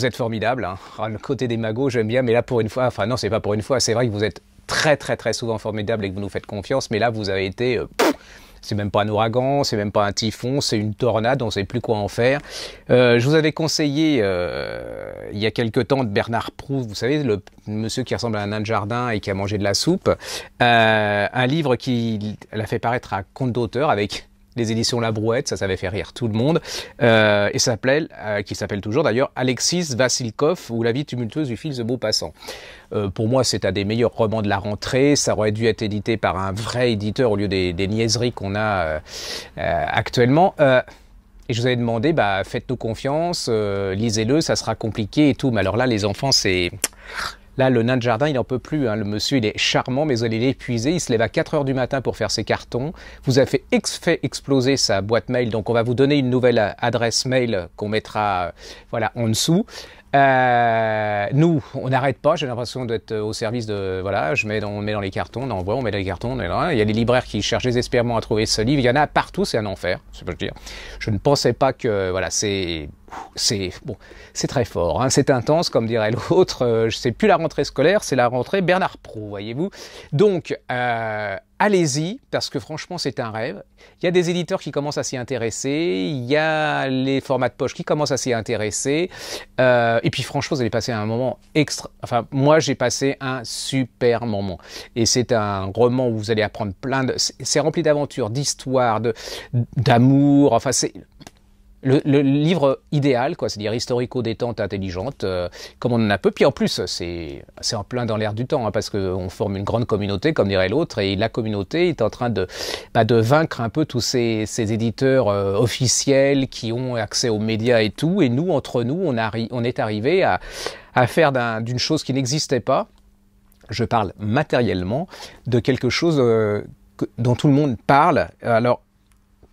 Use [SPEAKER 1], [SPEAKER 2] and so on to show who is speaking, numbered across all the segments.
[SPEAKER 1] Vous êtes formidable. Hein. Ah, le côté des magots, j'aime bien, mais là pour une fois, enfin non, c'est pas pour une fois. C'est vrai que vous êtes très très très souvent formidable et que vous nous faites confiance, mais là vous avez été. Euh, c'est même pas un ouragan, c'est même pas un typhon, c'est une tornade, on sait plus quoi en faire. Euh, je vous avais conseillé euh, il y a quelque temps de Bernard Proust, vous savez, le monsieur qui ressemble à un nain de jardin et qui a mangé de la soupe, un livre qui l'a fait paraître à compte d'auteur avec les éditions La Brouette, ça, savait avait fait rire tout le monde, euh, et euh, qui s'appelle toujours d'ailleurs Alexis Vassilkov ou La vie tumultueuse du fils de Beaupassant. Euh, pour moi, c'est un des meilleurs romans de la rentrée. Ça aurait dû être édité par un vrai éditeur au lieu des, niaiseries qu'on a euh, actuellement. Et je vous avais demandé, bah, faites-nous confiance, lisez-le, ça sera compliqué et tout. Mais alors là, les enfants, c'est Là, le nain de jardin, il n'en peut plus. Hein. Le monsieur, il est charmant, mais il est épuisé. Il se lève à 4 heures du matin pour faire ses cartons. Vous avez fait, exploser sa boîte mail. Donc, on va vous donner une nouvelle euh, adresse mail qu'on mettra euh, voilà, en dessous. Euh, nous, on n'arrête pas. J'ai l'impression d'être au service de. Voilà, je mets dans, on met dans les cartons, on envoie, on met dans les cartons. Il y a des libraires qui cherchent désespérément à trouver ce livre. Il y en a partout, c'est un enfer, dire. Je ne pensais pas que. Voilà, c'est c'est bon, c'est très fort, hein. c'est intense, comme dirait l'autre. je euh, sais plus la rentrée scolaire, c'est la rentrée Bernard Pro, voyez-vous. Donc, euh, allez-y, parce que franchement, c'est un rêve. Il y a des éditeurs qui commencent à s'y intéresser, il y a les formats de poche qui commencent à s'y intéresser. Euh, et puis, franchement, vous allez passer un moment extra. Enfin, moi, j'ai passé un super moment. Et c'est un roman où vous allez apprendre plein de. C'est rempli d'aventures, d'histoires, d'amour. Enfin, c'est le, le, livre idéal, quoi, c'est-à-dire historico-détente intelligente, euh, comme on en a peu. Puis en plus, c'est en plein dans l'air du temps, hein, parce qu'on forme une grande communauté, comme dirait l'autre, et la communauté est en train de, bah, de vaincre un peu tous ces, ces éditeurs euh, officiels qui ont accès aux médias et tout. Et nous, entre nous, on, arri on est arrivé à, à faire d'une chose qui n'existait pas, je parle matériellement, de quelque chose euh, dont tout le monde parle. Alors,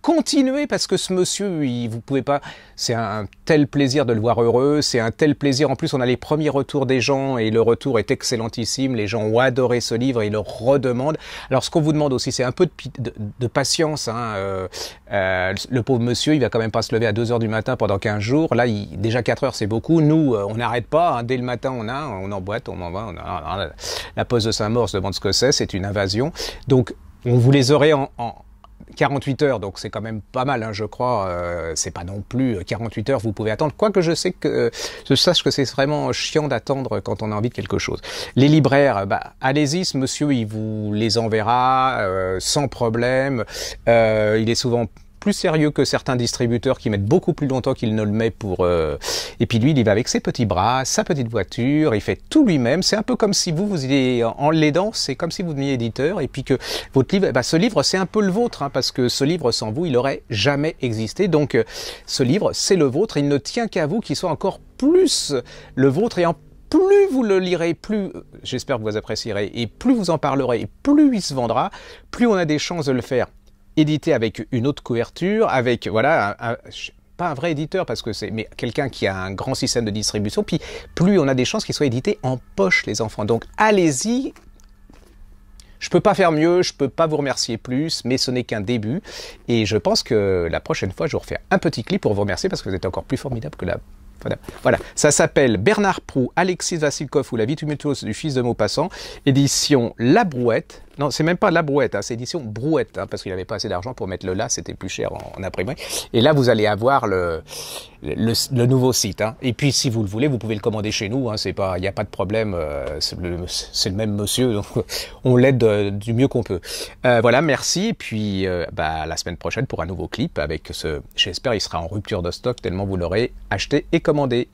[SPEAKER 1] continuez parce que ce monsieur, il, vous pouvez pas. C'est un tel plaisir de le voir heureux, c'est un tel plaisir. En plus, on a les premiers retours des gens et le retour est excellentissime. Les gens ont adoré ce livre et ils le redemandent. Alors, ce qu'on vous demande aussi, c'est un peu de, de, patience. Hein, euh, euh, le pauvre monsieur, il va quand même pas se lever à 2 heures du matin pendant 15 jours. Là, déjà 4 heures, c'est beaucoup. Nous, euh, on n'arrête pas. Hein. Dès le matin, on a, on emboîte, on en va. On la pause de Saint-Maur se demande ce que c'est. C'est une invasion. Donc, on vous les aurait en 48 heures, donc c'est quand même pas mal, hein, je crois. Euh, c'est pas non plus 48 euh, heures, vous pouvez attendre. Quoique je sais que euh, je sache que c'est vraiment chiant d'attendre quand on a envie de quelque chose. Les libraires, bah, allez-y, ce monsieur, il vous les enverra sans problème. il est souvent plus sérieux que certains distributeurs qui mettent beaucoup plus longtemps qu'il ne le met pour... Euh, et puis lui, il y va avec ses petits bras, sa petite voiture, il fait tout lui-même. C'est un peu comme si vous, vous y... en l'aidant, c'est comme si vous deveniez éditeur et puis que votre livre, bah, ce livre, c'est un peu le vôtre, hein, parce que ce livre, sans vous, il aurait jamais existé. Donc euh, ce livre, c'est le vôtre, il ne tient qu'à vous qu'il soit encore plus le vôtre et en plus vous le lirez, plus euh, j'espère que vous apprécierez, et plus vous en parlerez, et plus il se vendra, plus on a des chances de le faire édité avec une autre couverture, avec voilà, pas un vrai éditeur parce que c'est, mais quelqu'un qui a un grand système de distribution. Puis plus on a des chances qu'il soit édité en poche, les enfants. Donc allez-y. Je peux pas faire mieux, je peux pas vous remercier plus, mais ce n'est qu'un début. Et je pense que la prochaine fois, je vous refais un petit clip pour vous remercier parce que vous êtes encore plus formidable que la voilà. ça s'appelle Bernard Prou, Alexis Vassilkov ou La vie tumultueuse du fils de Maupassant, édition La Brouette, non, c'est même pas de la brouette, hein, c'est édition brouette, hein, parce qu'il n'avait pas assez d'argent pour mettre le là, c'était plus cher en, après imprimerie. Et là, vous allez avoir le, le, nouveau site. Hein. Et puis, si vous le voulez, vous pouvez le commander chez nous, c'est pas, il n'y a pas de problème, euh, c'est le, même monsieur, donc on l'aide euh, du mieux qu'on peut. Euh, voilà, merci, et puis bah, la semaine prochaine pour un nouveau clip avec ce, j'espère, il sera en rupture de stock tellement vous l'aurez acheté et commandé.